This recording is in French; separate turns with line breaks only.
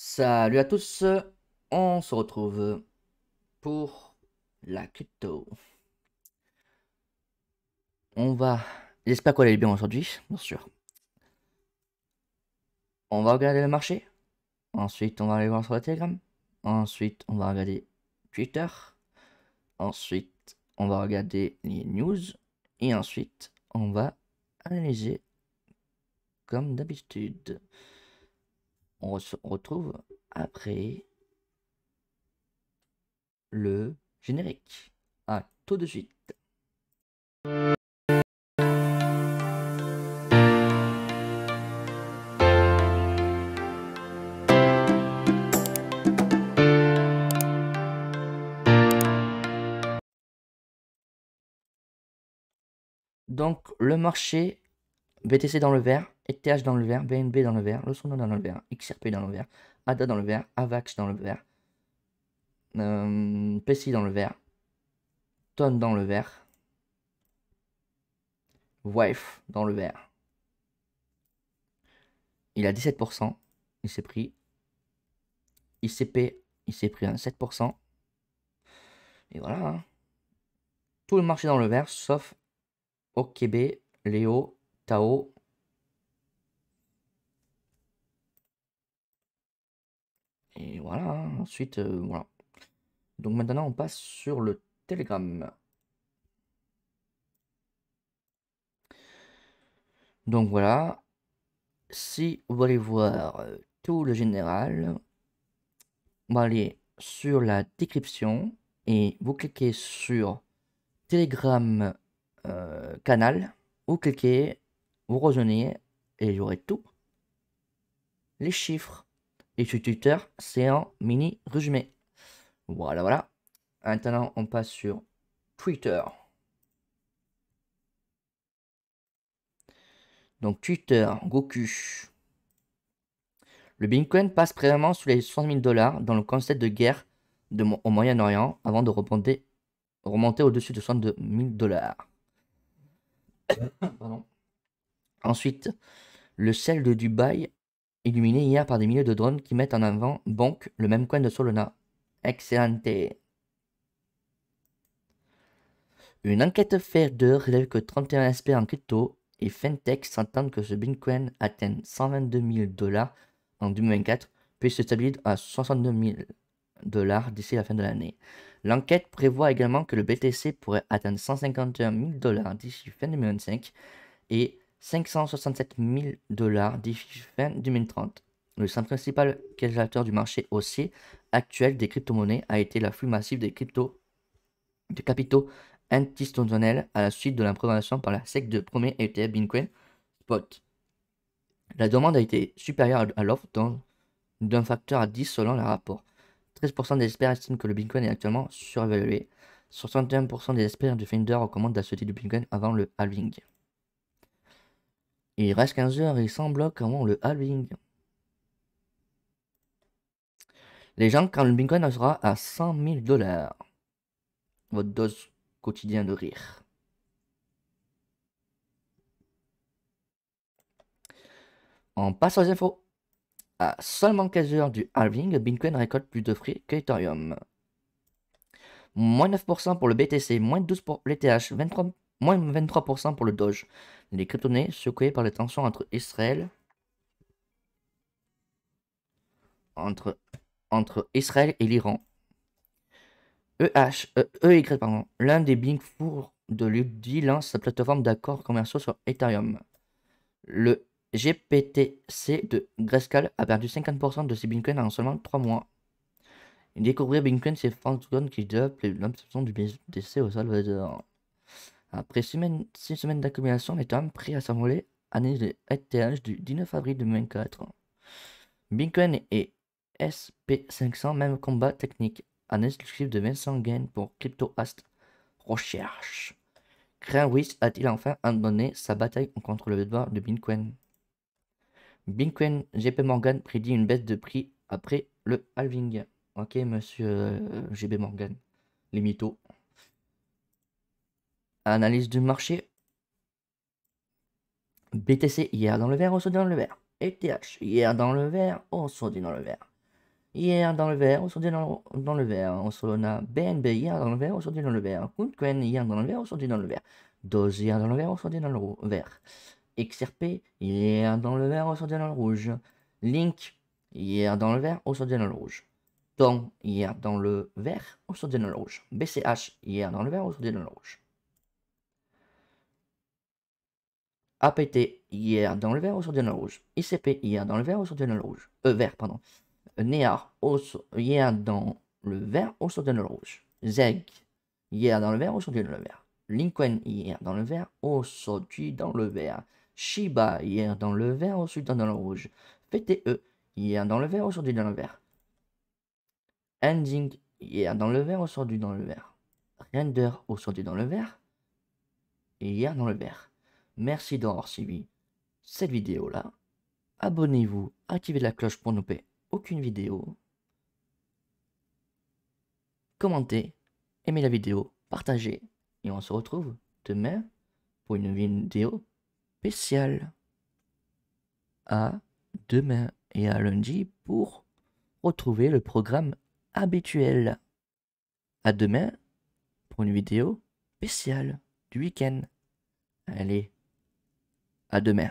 Salut à tous, on se retrouve pour la crypto. On va, j'espère qu'on est bien aujourd'hui, bien sûr. On va regarder le marché, ensuite on va aller voir sur la Telegram, ensuite on va regarder Twitter, ensuite on va regarder les news, et ensuite on va analyser comme d'habitude on se retrouve après le générique. À tout de suite. Donc le marché BTC dans le vert, ETH dans le vert, BNB dans le vert, le dans le vert, XRP dans le vert, ADA dans le vert, AVAX dans le vert, euh, dans le vert, TON dans le vert, WIFE dans le vert. Il a 17%, il s'est pris. ICP, il s'est pris un 7%. Et voilà. Tout le marché dans le vert, sauf OKB, Léo, Tao, Et voilà, hein. ensuite, euh, voilà. Donc maintenant, on passe sur le Telegram. Donc voilà, si vous voulez voir euh, tout le général, on va aller sur la description et vous cliquez sur Telegram euh, canal, vous cliquez, vous rejoignez et aurait tout. Les chiffres, et sur Twitter, c'est en mini résumé. Voilà, voilà. Maintenant, on passe sur Twitter. Donc Twitter, Goku. Le Bitcoin passe préalablement sous les 60 000 dollars dans le concept de guerre de, au Moyen-Orient avant de remonter, remonter au-dessus de 62 000 dollars. Ensuite, le sel de Dubaï illuminé hier par des milliers de drones qui mettent en avant Bonk, le même coin de Solana. Excellente. Une enquête faite relève que 31 experts en crypto et fintech s'entendent que ce Bitcoin atteigne 122 000 dollars en 2024 puis se stabilise à 62 000 dollars d'ici la fin de l'année. L'enquête prévoit également que le BTC pourrait atteindre 151 000 dollars d'ici fin 2025 et 567 000 dollars d'ici fin 2030. Le principal calculateur du marché haussier actuel des crypto-monnaies a été l'afflux massif des crypto de capitaux institutionnels à la suite de l'approbation par la SEC de premier ETF Bitcoin Spot. La demande a été supérieure à l'offre d'un facteur à 10 selon le rapport. 13% des experts estiment que le Bitcoin est actuellement surévalué. 61% des experts du Finder recommandent d'acheter du Bitcoin avant le halving. Il reste 15 heures et 100 blocs avant le halving. Les gens, quand le bitcoin sera à 100 000 dollars. Votre dose quotidienne de rire. On passe aux infos. À seulement 15 heures du halving, Bitcoin récolte plus de frais qu'Ethereum. Moins 9% pour le BTC, moins 12% pour l'ETH, 23% Moins 23% pour le Doge. Les crypto secoués secouées par les tensions entre Israël entre, entre Israël et l'Iran. EY, euh, e pardon, l'un des Big Four de l'UDI lance sa plateforme d'accords commerciaux sur Ethereum. Le GPTC de Grayscale a perdu 50% de ses bitcoins en seulement 3 mois. Découvrir Bitcoin, c'est Franz qui développe l'obsession du BTC au Salvador. Après six semaines d'accumulation, les tomes pris à s'envoler, année de ETH du 19 avril 2024. Bitcoin et SP500, même combat technique. Un exclusif de Vincent Gain pour CryptoAst Recherche. Crainwish a-t-il enfin abandonné sa bataille contre le devoir de Bitcoin Bitcoin JP Morgan prédit une baisse de prix après le halving. Ok, monsieur euh, Morgan. Les mythos. Analyse du marché. BTC hier dans le vert, on se dit dans le vert. ETH hier dans le vert, on se dit dans le vert. Hier dans le vert, on se dans, le vert. On Solana, BNB hier dans le vert, on se dit dans le vert. KuCoin hier dans le vert, on se dit dans le vert. Doge hier dans le vert, on se dans le vert. XRP hier dans le vert, on se dit dans le rouge. Link hier dans le vert, on se dit dans le rouge. Ton hier dans le vert, on se dit dans le rouge. BCH hier dans le vert, on se dit dans le rouge. APT hier dans le vert, aujourd'hui dans le rouge. ICP hier dans le vert, aujourd'hui dans le rouge. E vert, pardon. NEAR hier dans le vert, aujourd'hui dans le rouge. ZEG hier dans le vert, aujourd'hui dans le vert. Lincoln hier dans le vert, aujourd'hui dans le vert. Shiba hier dans le vert, aujourd'hui dans le rouge. PTE hier dans le vert, aujourd'hui dans le vert. Ending hier dans le vert, aujourd'hui dans le vert. Render aujourd'hui dans le vert. Hier dans le vert. Merci d'avoir suivi cette vidéo-là. Abonnez-vous, activez la cloche pour ne pas aucune vidéo. Commentez, aimez la vidéo, partagez. Et on se retrouve demain pour une vidéo spéciale. À demain et à lundi pour retrouver le programme habituel. À demain pour une vidéo spéciale du week-end. Allez. À demain.